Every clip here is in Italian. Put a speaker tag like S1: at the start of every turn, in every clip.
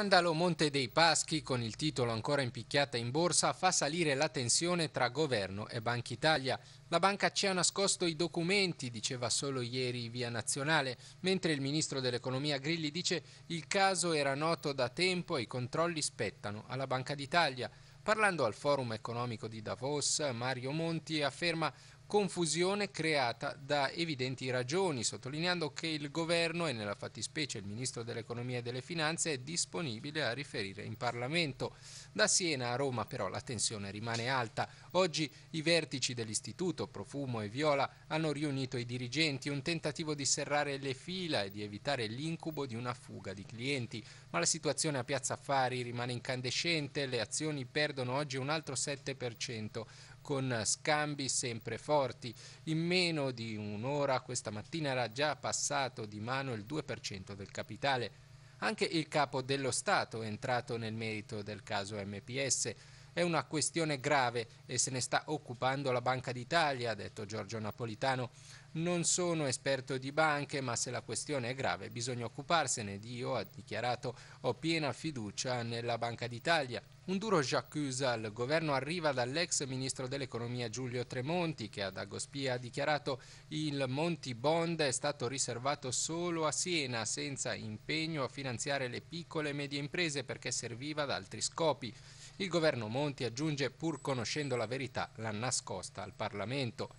S1: scandalo Monte dei Paschi, con il titolo ancora impicchiata in borsa, fa salire la tensione tra governo e Banca Italia. La banca ci ha nascosto i documenti, diceva solo ieri via nazionale, mentre il ministro dell'economia Grilli dice il caso era noto da tempo e i controlli spettano alla Banca d'Italia. Parlando al forum economico di Davos, Mario Monti afferma confusione creata da evidenti ragioni, sottolineando che il governo e nella fattispecie il ministro dell'economia e delle finanze è disponibile a riferire in Parlamento. Da Siena a Roma però la tensione rimane alta. Oggi i vertici dell'istituto, Profumo e Viola, hanno riunito i dirigenti, un tentativo di serrare le fila e di evitare l'incubo di una fuga di clienti. Ma la situazione a Piazza Affari rimane incandescente, le azioni perdono oggi un altro 7% con scambi sempre forti. In meno di un'ora questa mattina era già passato di mano il 2% del capitale. Anche il capo dello Stato è entrato nel merito del caso MPS. È una questione grave e se ne sta occupando la Banca d'Italia, ha detto Giorgio Napolitano. Non sono esperto di banche, ma se la questione è grave bisogna occuparsene. Dio ha dichiarato ho piena fiducia nella Banca d'Italia. Un duro j'accuse al governo arriva dall'ex ministro dell'economia Giulio Tremonti che ad Agospia ha dichiarato il Monti Bond è stato riservato solo a Siena senza impegno a finanziare le piccole e medie imprese perché serviva ad altri scopi. Il governo Monti aggiunge pur conoscendo la verità l'ha nascosta al Parlamento.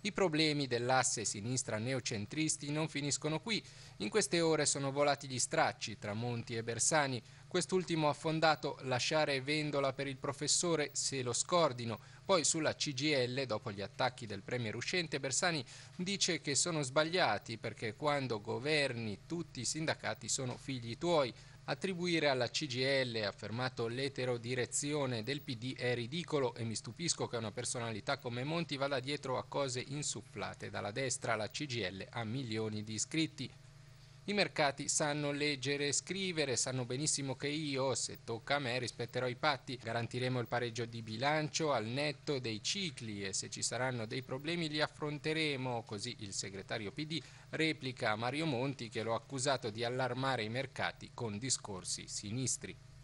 S1: I problemi dell'asse sinistra neocentristi non finiscono qui. In queste ore sono volati gli stracci tra Monti e Bersani. Quest'ultimo ha fondato Lasciare Vendola per il professore se lo scordino. Poi sulla CGL, dopo gli attacchi del premier uscente, Bersani dice che sono sbagliati perché quando governi tutti i sindacati sono figli tuoi. Attribuire alla CGL, ha affermato l'eterodirezione del PD, è ridicolo e mi stupisco che una personalità come Monti vada dietro a cose insufflate dalla destra. La CGL ha milioni di iscritti. I mercati sanno leggere e scrivere, sanno benissimo che io, se tocca a me, rispetterò i patti, garantiremo il pareggio di bilancio al netto dei cicli e se ci saranno dei problemi li affronteremo, così il segretario PD replica a Mario Monti che l'ho accusato di allarmare i mercati con discorsi sinistri.